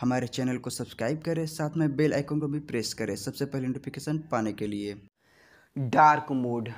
हमारे चैनल को सब्सक्राइब करें साथ में बेल आइकन को भी प्रेस करें सबसे पहले नोटिफिकेशन पाने के लिए डार्क मोड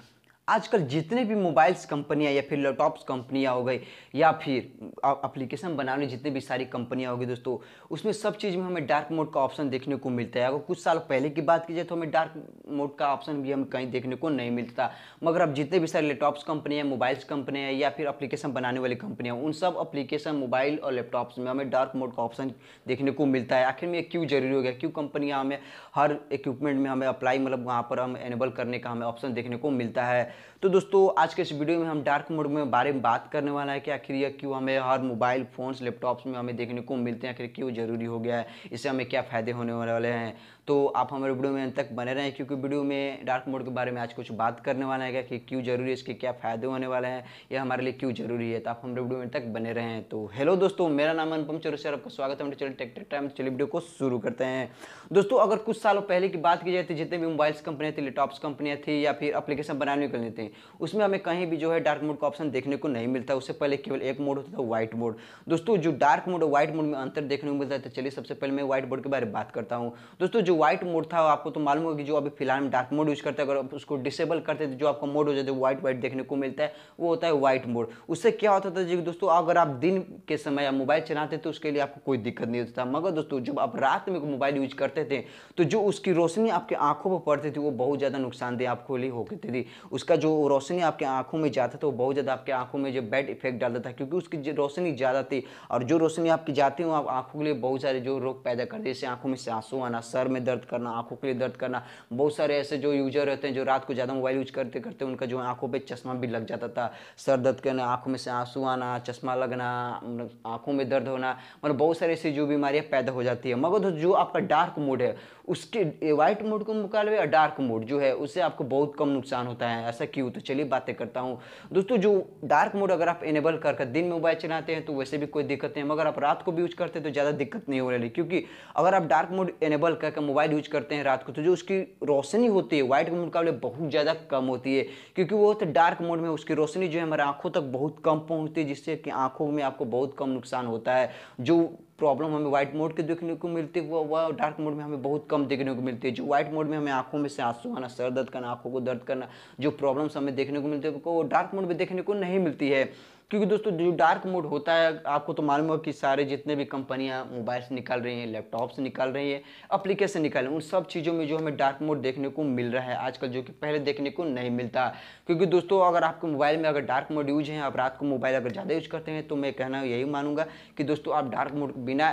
आजकल जितने भी मोबाइल्स कंपनियां या फिर लैपटॉप्स कंपनियां हो गई या फिर अप्लीकेशन बनाने जितने भी सारी कंपनियां हो गई दोस्तों उसमें सब चीज़ में हमें डार्क मोड का ऑप्शन देखने को मिलता है अगर कुछ साल पहले की बात की जाए तो हमें डार्क मोड का ऑप्शन भी हमें कहीं देखने को नहीं मिलता मगर अब जितने भी सारे लैपटॉप्स कंपनियाँ मोबाइल्स कंपनियाँ या फिर अप्लीकेशन बनाने वाली कंपनियाँ उन सब अप्लीकेशन मोबाइल और लैपटॉप्स में हमें डार्क मोड का ऑप्शन देखने को मिलता है आखिर में क्यों जरूरी हो गया क्यों कंपनियाँ हमें हर इक्विपमेंट में हमें अप्लाई मतलब वहाँ पर हम एनेबल करने का हमें ऑप्शन देखने को मिलता है तो दोस्तों आज के इस वीडियो में हम डार्क मोड में बारे में बात करने वाला है कि आखिर यह क्यों हमें हर मोबाइल फ़ोन्स लैपटॉप्स में हमें देखने को मिलते हैं आखिर क्यों ज़रूरी हो गया है इससे हमें क्या फ़ायदे होने वाले हैं तो आप हमारे वीडियो में अंत तक बने रहें क्योंकि वीडियो में डार्क मोड के बारे में आज कुछ बात करने वाला है कि क्यों ज़रूरी है इसके क्या फ़ायदे होने वाले हैं यह हमारे लिए क्यों ज़रूरी है तो आप हमारे वीडियो में तक बने रहें तो हेलो दोस्तों मेरा नाम अनुपम चौरस आपका स्वागत है चलिए टेक्टर टाइम चलिए वीडियो को शुरू करते हैं दोस्तों अगर कुछ सालों पहले की बात की जाए तो जितने भी मोबाइल्स कंपनियाँ थी लैपटॉप्स कंपनियाँ थी या फिर अप्लीकेशन बनाने के लिए देते हैं उसमें हमें कहीं भी जो है डार्क मोड का ऑप्शन देखने को नहीं मिलता उससे पहले केवल एक मोड होता था व्हाइट मोड दोस्तों जो डार्क मोड और व्हाइट मोड में अंतर देखने को मिलता है तो चलिए सबसे पहले मैं व्हाइट बोर्ड के बारे में बात करता हूँ दोस्तों जो व्हाइट मोड था आपको तो मालूम होगा कि जो अभी फिलहाल में डार्क मोड यूज करते हैं अगर आप उसको डिसेबल करते हैं तो जो आपका मोड हो जाता है व्हाइट व्हाइट देखने को मिलता है वो होता है व्हाइट मोड उससे क्या होता था जी दोस्तों अगर आप दिन के समय आप मोबाइल चलाते तो उसके लिए आपको कोई दिक्कत नहीं होता था मगर दोस्तों जब आप रात में मोबाइल यूज करते थे तो जो उसकी रोशनी आपके आंखों पर पड़ती थी वो बहुत ज़्यादा नुकसानदेह आपको लिए होती थी उसका जो रोशनी आपके आंखों में जाता था वो बहुत ज़्यादा आपके आंखों में जो बैड इफेक्ट डालता था क्योंकि उसकी रोशनी ज़्यादा थी और जो रोशनी आपकी जाती है वो आप आंखों के लिए बहुत सारे जो रोग पैदा करते जैसे आंखों में से आंसू आना सर में दर्द करना आंखों के लिए दर्द करना बहुत सारे ऐसे जो यूजर रहते हैं जो रात को ज़्यादा मोबाइल यूज करते करते उनका जो आंखों पर चश्मा भी लग जाता था सर दर्द करना आंखों में से आंसू आना चश्मा लगना मतलब आंखों में दर्द होना मतलब बहुत सारी ऐसी जो बीमारियाँ पैदा हो जाती है मगर तो जो आपका डार्क मूड है उसके व्हाइट मूड के मुकाबले डार्क मूड जो है उससे आपको बहुत कम नुकसान होता है ऐसा क्यों तो चलिए बातें करता हूँ दोस्तों जो डार्क मोड अगर आप इनेबल कर दिन में मोबाइल चलाते हैं तो वैसे भी कोई दिक्कत नहीं मगर आप रात को भी यूज करते हैं तो ज़्यादा दिक्कत नहीं हो रही क्योंकि अगर आप डार्क मोड इनेबल करके मोबाइल यूज करते हैं रात को तो जो उसकी रोशनी होती है व्हाइट के मुकाबले बहुत ज़्यादा कम होती है क्योंकि वो तो डार्क मोड में उसकी रोशनी जो है हमारे आँखों तक बहुत कम पहुँचती है जिससे कि आँखों में आपको बहुत कम नुकसान होता है जो प्रॉब्लम हमें व्हाइट मोड के देखने को मिलती है वो वह डार्क मोड में हमें बहुत कम देखने को मिलती है जो व्हाइट मोड में हमें आंखों में से आंसू आना सर दर्द करना आंखों को दर्द करना जो प्रॉब्लम्स हमें देखने को मिलती है वो डार्क मोड में देखने को नहीं मिलती है क्योंकि दोस्तों जो डार्क मोड होता है आपको तो मालूम होगा कि सारे जितने भी कंपनियां मोबाइल से निकाल रही हैं लैपटॉप से निकाल रही हैं अप्लीकेशन निकाल रही हैं उन सब चीज़ों में जो हमें डार्क मोड देखने को मिल रहा है आजकल जो कि पहले देखने को नहीं मिलता क्योंकि दोस्तों अगर आपके मोबाइल में अगर डार्क मोड यूज है आप रात को मोबाइल अगर ज़्यादा यूज करते हैं तो मैं कहना यही मानूंगा कि दोस्तों आप डार्क मोड बिना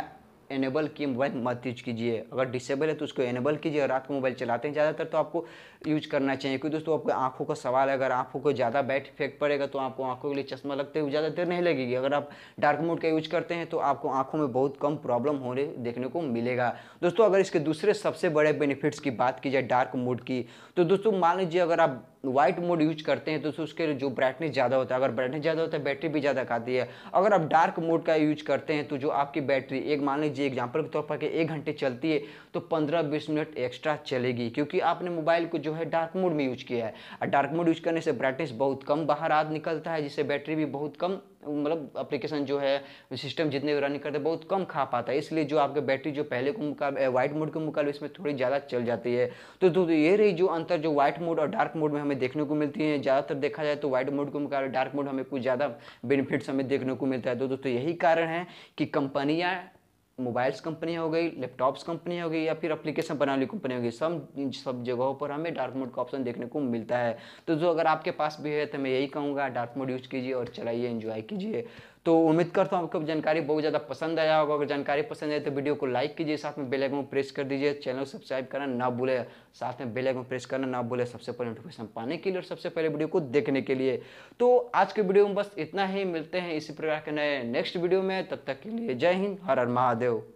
एनेबल किए मोबाइल मत यूज कीजिए अगर डिसेबल है तो उसको एनेबल कीजिए रात को मोबाइल चलाते हैं ज़्यादातर तो आपको यूज करना चाहिए क्योंकि दोस्तों आपको आंखों का सवाल है अगर आंखों को ज़्यादा बैट इफेक्ट पड़ेगा तो आपको आंखों के लिए चश्मा लगते हुए ज़्यादा देर नहीं लगेगी अगर आप डार्क मोड का यूज करते हैं तो आपको आंखों में बहुत कम प्रॉब्लम होने देखने को मिलेगा दोस्तों अगर इसके दूसरे सबसे बड़े बेनिफिट्स की बात की जाए डार्क मोड की तो दोस्तों मान लीजिए अगर आप वाइट मोड यूज करते हैं तो उसके जो ब्राइटनेस ज़्यादा होता है अगर ब्राइटनेस ज़्यादा होता है बैटरी भी ज़्यादा खाती है अगर आप डार्क मोड का यूज करते हैं तो जो आपकी बैटरी एक मान लीजिए एग्जाम्पल के तौर पर कि एक घंटे चलती है तो पंद्रह बीस मिनट एक्स्ट्रा चलेगी क्योंकि आपने मोबाइल को जो है डार्क मोड में यूज किया है और डार्क मोड यूज करने से ब्राइटनेस बहुत कम बाहर आद निकलता है जिससे बैटरी भी बहुत कम मतलब अप्लीकेशन जो है सिस्टम जितने भी रनिंग करते हैं बहुत कम खा पाता है इसलिए जो आपके बैटरी जो पहले को मुकाबले वाइट मोड के मुकाबले इसमें थोड़ी ज़्यादा चल जाती है तो, दो तो, तो ये रही जो अंतर जो व्हाइट मोड और डार्क मोड में हमें देखने को मिलती है ज़्यादातर देखा जाए तो व्हाइट मोड के मुकाबले डार्क मोड हमें कुछ ज़्यादा बेनिफिट्स हमें देखने को मिलता है तो दोस्तों तो यही कारण है कि कंपनियाँ मोबाइल्स कंपनी हो गई लैपटॉप्स कंपनी हो गई या फिर एप्लीकेशन बनाने वाली कंपनी हो गई सब सब जगहों पर हमें डार्क मोड का ऑप्शन देखने को मिलता है तो जो अगर आपके पास भी है तो मैं यही कहूँगा डार्क मोड यूज़ कीजिए और चलाइए इन्जॉय कीजिए तो उम्मीद करता हूँ आपको जानकारी बहुत ज़्यादा पसंद आया होगा अगर जानकारी पसंद आए तो वीडियो को लाइक कीजिए साथ में बेल आइकन प्रेस कर दीजिए चैनल को सब्सक्राइब करना ना भूले साथ में बेल आइकन प्रेस करना ना भूले सबसे पहले नोटिफिकेशन पाने के लिए और सबसे पहले वीडियो को देखने के लिए तो आज के वीडियो में बस इतना ही मिलते हैं इसी प्रकार के नए नेक्स्ट वीडियो में तब तक के लिए जय हिंद हर हर महादेव